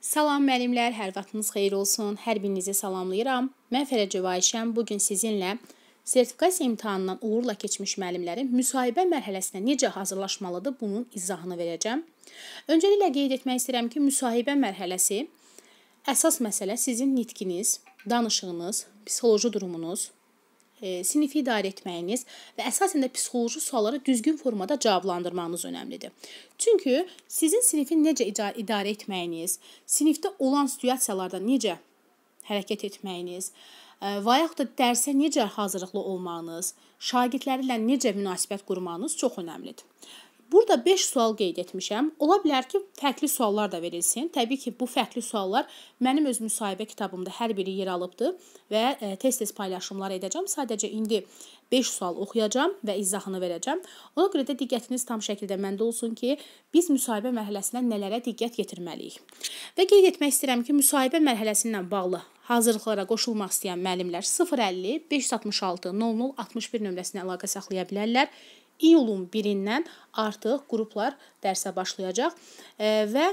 Salam müəllimlər, hər vaxtınız xeyir olsun. Hər birinizi salamlayıram. Mən Fərə Cəvahişəm. Bu gün sizinlə sertifikasiya imtahanından uğurla keçmiş müəllimlərin müsahibə mərhələsinə necə hazırlaşmalıdır, bunun izahını verəcəm. Öncəliklə qeyd etmək istəyirəm ki, müsahibə mərhələsi əsas məsələ sizin nitqiniz, danışığınız, psixoloji durumunuz, E, sinifi idarə etməyiniz və əsasən də psixoloji suallara düzgün formada cavablandırmağınız önəmlidir. Çünki sizin sinifin necə idarə etməyiniz, sinifdə olan situasiyalarda necə hərəkət etməyiniz, e, və yaxud da dərsə necə hazırlıqlı olmağınız, şagirdlərlə necə münasibət qurmağınız çox önəmlidir. Burada 5 sual qeyd etmişəm. Ola bilər ki, fərqli suallar da verilsin. Təbii ki, bu fərqli suallar mənim öz müsahibə kitabımda hər biri yer alıbdı və e, tez-tez paylaşımlar edəcəm. Sadəcə indi 5 sual oxuyacam və izahını verəcəm. Ona görə də diqqətiniz tam şəkildə məndə olsun ki, biz müsahibə mərhələsinə nələrə diqqət yetirməliyik. Və qeyd etmək istəyirəm ki, müsahibə mərhələsi ilə bağlı hazırlıqlara qoşulmaq istəyən müəllimlər 050 566 0061 nömrəsinə əlaqə saxlaya bilərlər iyulun 1-dən artıq qruplar dərsə başlayacaq və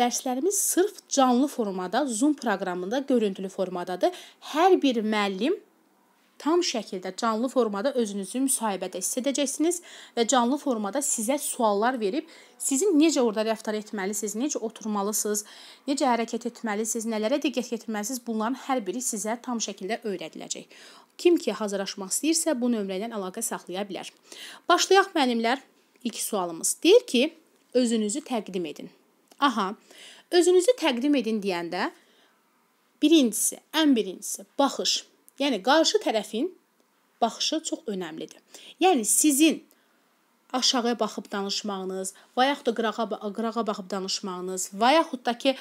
dərslərimiz sırf canlı formada Zoom proqramında görüntülü formadadır. Hər bir müəllim tam şəkildə canlı formada özünüzü müsahibədə hiss edəcəksiniz və canlı formada sizə suallar verib sizin necə orada rəftar etməlisiniz, necə oturmalısınız, necə hərəkət etməlisiniz, nələrə diqqət yetirməlisiniz, bunların hər biri sizə tam şəkildə öyrədiləcək. Kim ki hazırlaşmaq istəyirsə bu nömrə ilə əlaqə saxlaya bilər. Başlayaq müəllimlər. İlk sualımız deyir ki, özünüzü təqdim edin. Aha, özünüzü təqdim edin deyəndə birincisi, ən birincisi baxış Yəni qarşı tərəfin baxışı çox önəmlidir. Yəni sizin aşağıya baxıb danışmağınız, və yaxud da qırağa qırağa baxıb danışmağınız, və yaxud da ki ə,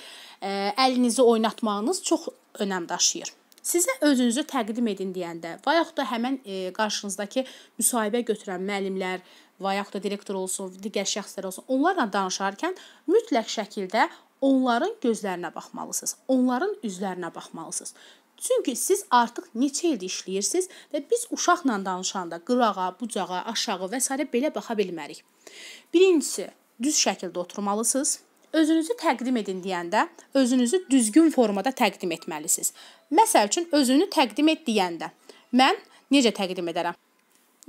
e, əlinizi oynatmağınız çox önəm daşıyır. Sizə özünüzü təqdim edin deyəndə, və yaxud da həmin ə, e, qarşınızdakı müsahibə götürən müəllimlər, və yaxud da direktor olsun, digər şəxslər olsun, onlarla danışarkən mütləq şəkildə onların gözlərinə baxmalısınız. Onların üzlərinə baxmalısınız. Çünki siz artıq neçə ildir işləyirsiniz və biz uşaqla danışanda qırağa, bucağa, aşağı və s. belə baxa bilmərik. Birincisi, düz şəkildə oturmalısınız. Özünüzü təqdim edin deyəndə özünüzü düzgün formada təqdim etməlisiniz. Məsəl üçün özünü təqdim et deyəndə mən necə təqdim edərəm?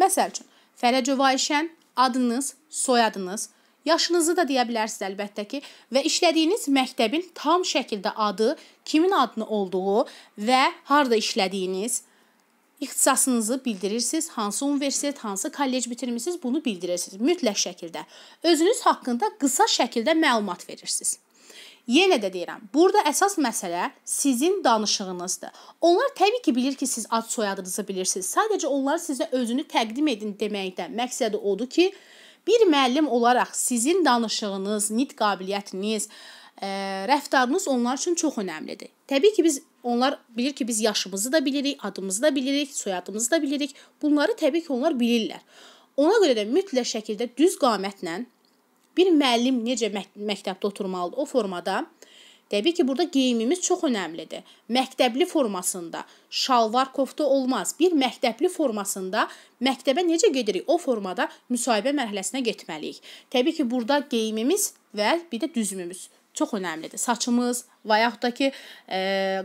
Məsəl üçün Fərəcova Ayşən, adınız, soyadınız, Yaşınızı da deyə bilərsiniz əlbəttə ki və işlədiyiniz məktəbin tam şəkildə adı, kimin adını olduğu və harda işlədiyiniz, ixtisasınızı bildirirsiniz, hansı universitet, hansı kollec bitirmisiniz, bunu bildirirsiniz mütləq şəkildə. Özünüz haqqında qısa şəkildə məlumat verirsiniz. Yenə də deyirəm, burada əsas məsələ sizin danışığınızdır. Onlar təbii ki, bilir ki, siz ad soyadınızı bilirsiniz. Sadəcə onlar sizə özünü təqdim edin deməkdə məqsədi odur ki, Bir müəllim olaraq sizin danışığınız, nitq qabiliyyətiniz, ə, e, rəftarınız onlar üçün çox əhəmilidir. Təbii ki, biz onlar bilir ki, biz yaşımızı da bilirik, adımızı da bilirik, soyadımızı da bilirik. Bunları təbii ki, onlar bilirlər. Ona görə də mütləq şəkildə düz qamətlə bir müəllim necə məktəbdə oturmalıdır o formada Təbii ki, burada geyimimiz çox önəmlidir. Məktəbli formasında şalvar kofta olmaz. Bir məktəbli formasında məktəbə necə gedirik? O formada müsahibə mərhələsinə getməliyik. Təbii ki, burada geyimimiz və bir də düzümümüz çox önəmlidir. Saçımız və yaxud da ki, ə, e,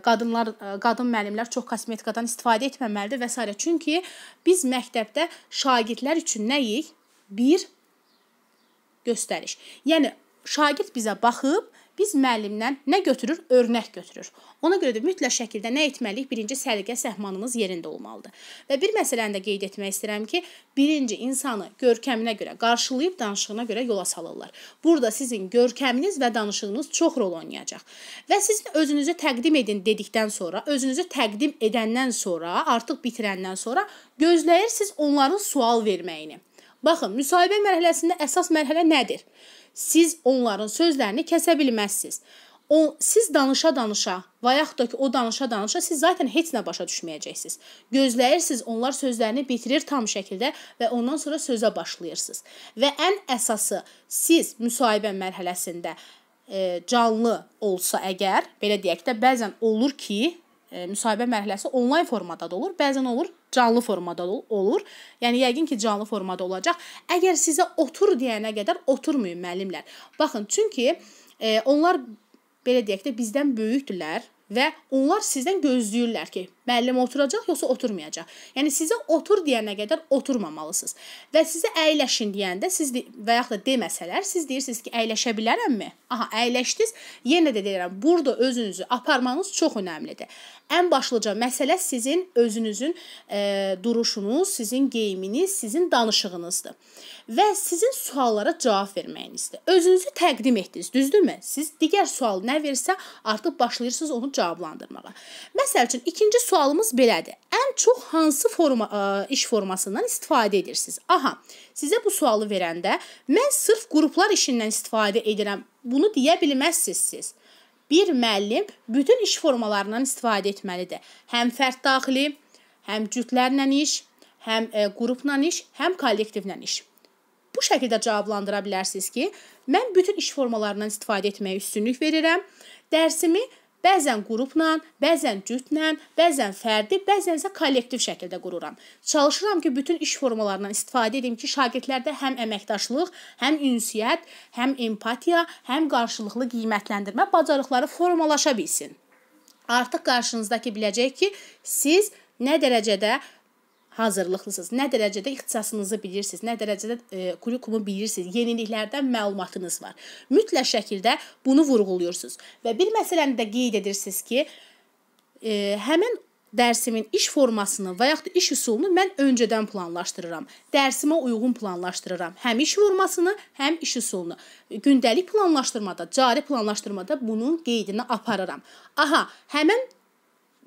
qadınlar, ə, e, qadın müəllimlər çox kosmetikadan istifadə etməməlidir və s. Çünki biz məktəbdə şagirdlər üçün nəyik? Bir göstəriş. Yəni şagird bizə baxıb biz müəllimdən nə götürür? Örnək götürür. Ona görə də mütləq şəkildə nə etməliyik? Birinci səliqə səhmanımız yerində olmalıdır. Və bir məsələni də qeyd etmək istəyirəm ki, birinci insanı görkəminə görə qarşılayıb danışığına görə yola salırlar. Burada sizin görkəminiz və danışığınız çox rol oynayacaq. Və siz özünüzü təqdim edin dedikdən sonra, özünüzü təqdim edəndən sonra, artıq bitirəndən sonra gözləyirsiniz onların sual verməyini. Baxın, müsahibə mərhələsində əsas mərhələ nədir? siz onların sözlərini kəsə bilməzsiniz. O siz danışa-danışa, və yaxud da ki, o danışa-danışa siz zaten heç nə başa düşməyəcəksiniz. Gözləyirsiniz, onlar sözlərini bitirir tam şəkildə və ondan sonra sözə başlayırsınız. Və ən əsası siz müsahibə mərhələsində e, canlı olsa əgər, belə deyək də, bəzən olur ki, e, müsahibə mərhələsi onlayn formada da olur, bəzən olur canlı formada olur. Yəni yəqin ki, canlı formada olacaq. Əgər sizə otur deyənə qədər oturmayın müəllimlər. Baxın, çünki e, onlar belə deyək də bizdən böyükdülər və onlar sizdən gözləyirlər ki, müəllim oturacaq yoxsa oturmayacaq. Yəni sizə otur deyənə qədər oturmamalısınız. Və sizə əyləşin deyəndə siz de və yaxud da deməsələr, siz deyirsiniz ki, əyləşə bilərəmmi? Aha, əyləşdiniz. Yenə də deyirəm, burada özünüzü aparmağınız çox əhəmilidir. Ən başlıca məsələ sizin özünüzün e, duruşunuz, sizin geyiminiz, sizin danışığınızdır. Və sizin suallara cavab verməyinizdir. Özünüzü təqdim etdiniz, düzdürmü? Siz digər sual nə versə, artıq başlayırsınız onu cavablandırmağa. Məsəl üçün ikinci sualımız belədir. Ən çox hansı forma ə, e, iş formasından istifadə edirsiniz? Aha, sizə bu sualı verəndə mən sırf qruplar işindən istifadə edirəm. Bunu deyə bilməzsiniz siz. Bir müəllim bütün iş formalarından istifadə etməlidir. Həm fərd daxili, həm cütlərlə iş, həm ə, e, qrupla iş, həm kollektivlə iş. Bu şəkildə cavablandıra bilərsiniz ki, mən bütün iş formalarından istifadə etməyə üstünlük verirəm. Dərsimi Bəzən qrupla, bəzən cütlə, bəzən fərdi, bəzən isə kollektiv şəkildə qururam. Çalışıram ki, bütün iş formalarından istifadə edim ki, şagirdlərdə həm əməkdaşlıq, həm ünsiyyət, həm empatiya, həm qarşılıqlı qiymətləndirmə bacarıqları formalaşa bilsin. Artıq qarşınızdakı biləcək ki, siz nə dərəcədə hazırlıqlısınız, nə dərəcədə ixtisasınızı bilirsiniz, nə dərəcədə e, kurikumu bilirsiniz, yeniliklərdən məlumatınız var. Mütləq şəkildə bunu vurğuluyorsunuz və bir məsələni də qeyd edirsiniz ki, e, həmin dərsimin iş formasını və yaxud iş üsulunu mən öncədən planlaşdırıram. Dərsimə uyğun planlaşdırıram. Həm iş formasını, həm iş üsulunu. Gündəlik planlaşdırmada, cari planlaşdırmada bunun qeydini aparıram. Aha, həmin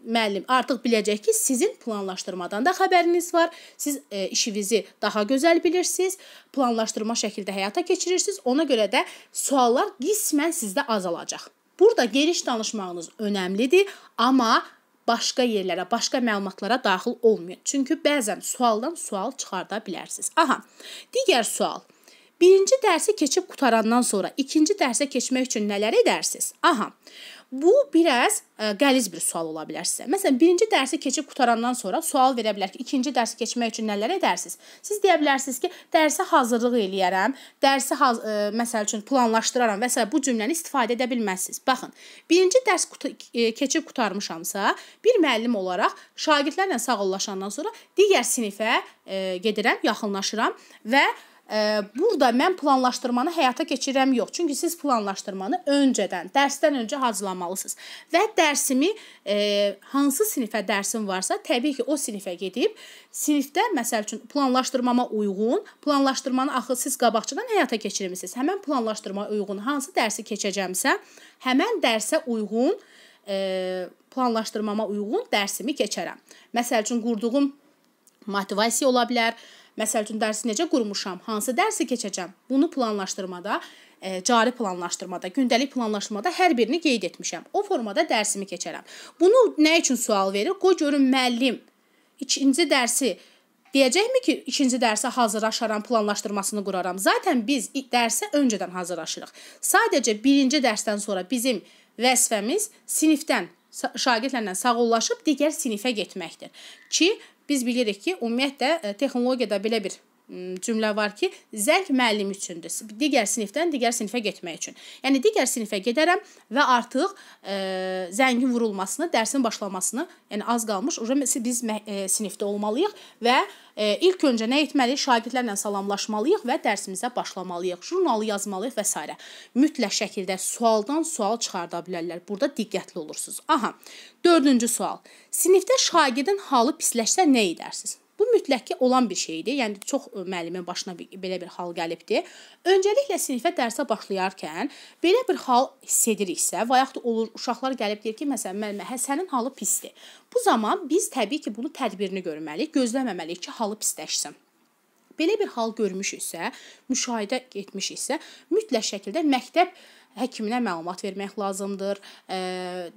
müəllim artıq biləcək ki, sizin planlaşdırmadan da xəbəriniz var. Siz e, işinizi daha gözəl bilirsiniz, planlaşdırma şəkildə həyata keçirirsiniz. Ona görə də suallar qismən sizdə azalacaq. Burada geniş danışmağınız önəmlidir, amma başqa yerlərə, başqa məlumatlara daxil olmayın. Çünki bəzən sualdan sual çıxarda bilərsiniz. Aha. Digər sual. Birinci dərsi keçib qutarandan sonra ikinci dərsə keçmək üçün nələr edərsiniz? Aha. Bu biraz ə, e, qəliz bir sual ola bilər sizə. Məsələn, birinci dərsi keçib qutarandan sonra sual verə bilər ki, ikinci dərsi keçmək üçün nələr edərsiniz? Siz deyə bilərsiniz ki, dərsə hazırlıq eləyərəm, dərsi haz ə, e, məsəl üçün planlaşdıraram və s. bu cümləni istifadə edə bilməzsiniz. Baxın, birinci dərs quta e, keçib qutarmışamsa, bir müəllim olaraq şagirdlərlə sağollaşandan sonra digər sinifə ə, gedirəm, yaxınlaşıram və Burada mən planlaşdırmanı həyata keçirəm yox. Çünki siz planlaşdırmanı öncədən, dərsdən öncə hazırlamalısınız. Və dərsimi e, hansı sinifə dərsim varsa, təbii ki, o sinifə gedib sinifdə məsəl üçün planlaşdırmama uyğun, planlaşdırmanı axı siz qabaqcadan həyata keçirmisiniz. Həmin planlaşdırma uyğun hansı dərsi keçəcəmsə, həmin dərsə uyğun e, planlaşdırmama uyğun dərsimi keçərəm. Məsəl üçün qurduğum motivasiya ola bilər, Məsəl üçün dərsi necə qurmuşam, hansı dərsi keçəcəm? Bunu planlaşdırmada, e, cari planlaşdırmada, gündəlik planlaşdırmada hər birini qeyd etmişəm. O formada dərsimi keçərəm. Bunu nə üçün sual verir? Qoy görüm müəllim ikinci dərsi Deyəcəkmi ki, ikinci dərsə hazırlaşaram, planlaşdırmasını quraram. Zaten biz dərsə öncədən hazırlaşırıq. Sadəcə birinci dərsdən sonra bizim vəzifəmiz sinifdən şagirdlərlə sağollaşıb digər sinifə getməkdir ki, biz bilirik ki, ümumiyyətlə e, texnologiyada belə bir cümlə var ki, zərf müəllim üçündür. Digər sinifdən digər sinifə getmək üçün. Yəni digər sinifə gedərəm və artıq e, zəngin vurulmasını, dərsin başlamasını, yəni az qalmış, ora biz e, sinifdə olmalıyıq və e, ilk öncə nə etməliyik? Şagirdlərlə salamlaşmalıyıq və dərsimizə başlamalıyıq. Jurnalı yazmalıyıq və s. Mütləq şəkildə sualdan sual çıxarda bilərlər. Burada diqqətli olursunuz. Aha. 4-cü sual. Sinifdə şagirdin halı pisləşsə nə edərsiniz? Bu mütləq ki, olan bir şeydir. Yəni çox müəllimin başına belə bir hal gəlibdi. Öncəliklə sinifə dərsə başlayarkən belə bir hal hiss ediriksə, vaxt olur uşaqlar gəlib deyir ki, məsələn, müəllimə Həsənin halı pisdir. Bu zaman biz təbii ki, bunu tədbirini görməliyik, gözləməməliyik ki, halı pisləşsin belə bir hal görmüşüksə, müşahidə etmişiksə, mütləq şəkildə məktəb həkiminə məlumat vermək lazımdır.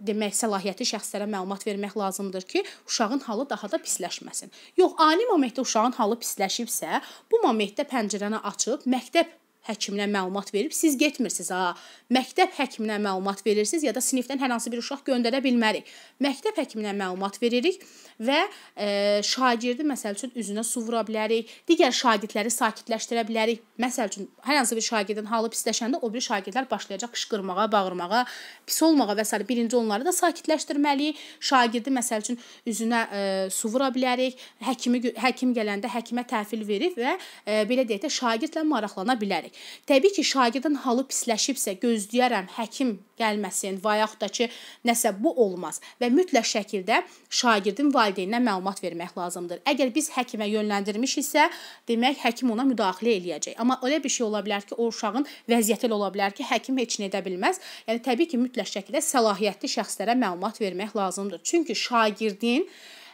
Demək, səlahiyyətli şəxslərə məlumat vermək lazımdır ki, uşağın halı daha da pisləşməsin. Yox, ani momentdə uşağın halı pisləşibsə, bu momentdə pəncərəni açıb məktəb həkiminə məlumat verib, siz getmirsiniz ha. Məktəb həkiminə məlumat verirsiniz ya da sinifdən hər hansı bir uşaq göndərə bilmərik. Məktəb həkiminə məlumat veririk və e, şagirdi məsəl üçün üzünə su vura bilərik, digər şagirdləri sakitləşdirə bilərik. Məsəl üçün hər hansı bir şagirdin halı pisləşəndə o biri şagirdlər başlayacaq qışqırmağa, bağırmağa, pis olmağa və s. birinci onları da sakitləşdirməliyik. Şagirdi məsəl üçün üzünə e, su vura bilərik, həkimi həkim gələndə həkimə təhvil verib və e, belə deyək də şagirdlə maraqlana bilərik bilmirik. Təbii ki, şagirdin halı pisləşibsə, gözləyərəm həkim gəlməsin və yaxud da ki, nəsə bu olmaz və mütləq şəkildə şagirdin valideyninə məlumat vermək lazımdır. Əgər biz həkimə yönləndirmişiksə, demək həkim ona müdaxilə eləyəcək. Amma elə bir şey ola bilər ki, o uşağın vəziyyəti elə ola bilər ki, həkim heç nə edə bilməz. Yəni təbii ki, mütləq şəkildə səlahiyyətli şəxslərə məlumat vermək lazımdır. Çünki şagirdin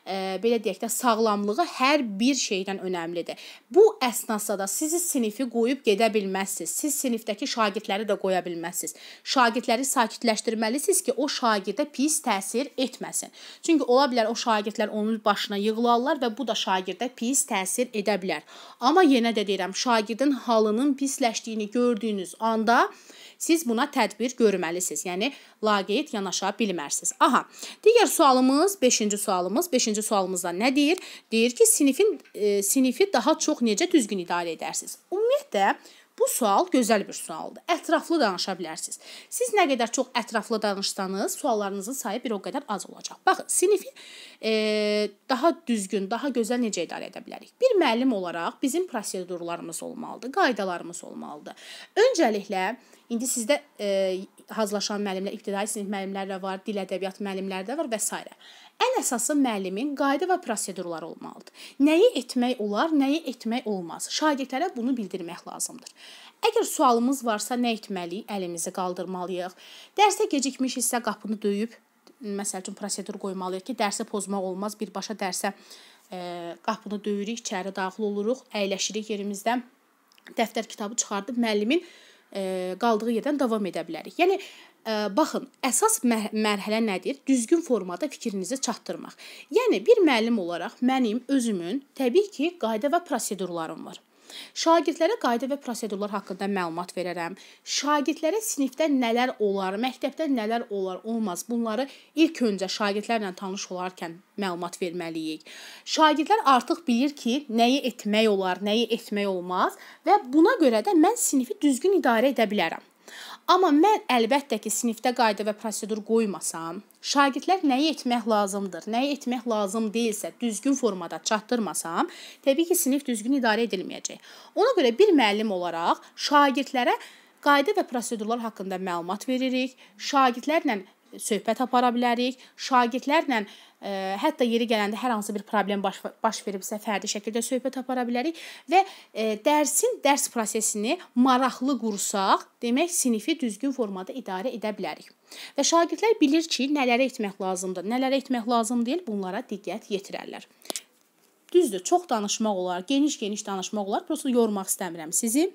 e, belə deyək də sağlamlığı hər bir şeydən önəmlidir. Bu əsnasda da sizi sinifi qoyub gedə bilməzsiniz. Siz sinifdəki şagirdləri də qoya bilməzsiniz. Şagirdləri sakitləşdirməlisiniz ki, o şagirdə pis təsir etməsin. Çünki ola bilər o şagirdlər onun başına yığılarlar və bu da şagirdə pis təsir edə bilər. Amma yenə də deyirəm, şagirdin halının pisləşdiyini gördüyünüz anda siz buna tədbir görməlisiniz. Yəni laqeyd yanaşa bilmərsiniz. Aha. Digər sualımız 5-ci sualımız. 5-ci sualımızda nə deyir? Deyir ki, sinifin e, sinifi daha çox necə düzgün idarə edərsiniz? Ümumiyyətlə Bu sual gözəl bir sualdır. Ətraflı danışa bilərsiniz. Siz nə qədər çox ətraflı danışsanız, suallarınızın sayı bir o qədər az olacaq. Baxın, sinifi e, daha düzgün, daha gözəl necə idarə edə bilərik? Bir müəllim olaraq bizim prosedurlarımız olmalıdır, qaydalarımız olmalıdır. Öncəliklə indi sizdə e, hazırlaşan müəllimlər, ibtidai sinif müəllimləri də var, dil ədəbiyyat müəllimləri də var və s. Ən əsası müəllimin qayda və prosedurları olmalıdır. Nəyi etmək olar, nəyi etmək olmaz. Şagirdlərə bunu bildirmək lazımdır. Əgər sualımız varsa, nə etməliyik? Əlimizi qaldırmalıyıq. Dərsə gecikmişiksə, qapını döyüb məsəl üçün prosedur qoymalıyıq ki, dərsi pozmaq olmaz. Birbaşa dərsə ə, e, qapını döyürük, içəri daxil oluruq, əyləşirik yerimizdə. Dəftər kitabı çıxardıb müəllimin ə, e, qaldığı yerdən davam edə bilərik. Yəni baxın, əsas mərhələ nədir? Düzgün formada fikrinizi çatdırmaq. Yəni bir müəllim olaraq mənim özümün təbii ki, qayda və prosedurlarım var. Şagirdlərə qayda və prosedurlar haqqında məlumat verərəm. Şagirdlərə sinifdə nələr olar, məktəbdə nələr olar, olmaz. Bunları ilk öncə şagirdlərlə tanış olarkən məlumat verməliyik. Şagirdlər artıq bilir ki, nəyi etmək olar, nəyi etmək olmaz və buna görə də mən sinifi düzgün idarə edə bilərəm. Amma mən əlbəttə ki, sinifdə qayda və prosedur qoymasam, şagirdlər nəyi etmək lazımdır, nəyi etmək lazım deyilsə, düzgün formada çatdırmasam, təbii ki, sinif düzgün idarə edilməyəcək. Ona görə bir müəllim olaraq şagirdlərə qayda və prosedurlar haqqında məlumat veririk. Şagirdlərlə söhbət apara bilərik. Şagirdlərlə ə, e, hətta yeri gələndə hər hansı bir problem baş baş veribsə fərdi şəkildə söhbət apara bilərik və ə, e, dərsin dərs prosesini maraqlı qursaq, demək sinifi düzgün formada idarə edə bilərik. Və şagirdlər bilir ki, nələri etmək lazımdır, nələri etmək lazım deyil, bunlara diqqət yetirərlər. Düzdür, çox danışmaq olar, geniş-geniş danışmaq olar, prosta yormaq istəmirəm sizi.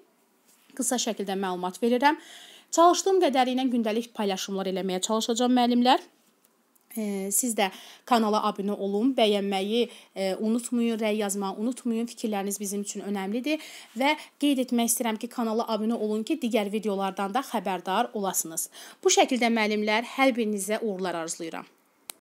Qısa şəkildə məlumat verirəm. Çalışdığım qədəri ilə gündəlik paylaşımlar eləməyə çalışacağım müəllimlər. Siz də kanala abunə olun, bəyənməyi unutmayın, rəy yazmağı unutmayın. Fikirləriniz bizim üçün önəmlidir və qeyd etmək istəyirəm ki, kanala abunə olun ki, digər videolardan da xəbərdar olasınız. Bu şəkildə müəllimlər hər birinizə uğurlar arzulayıram.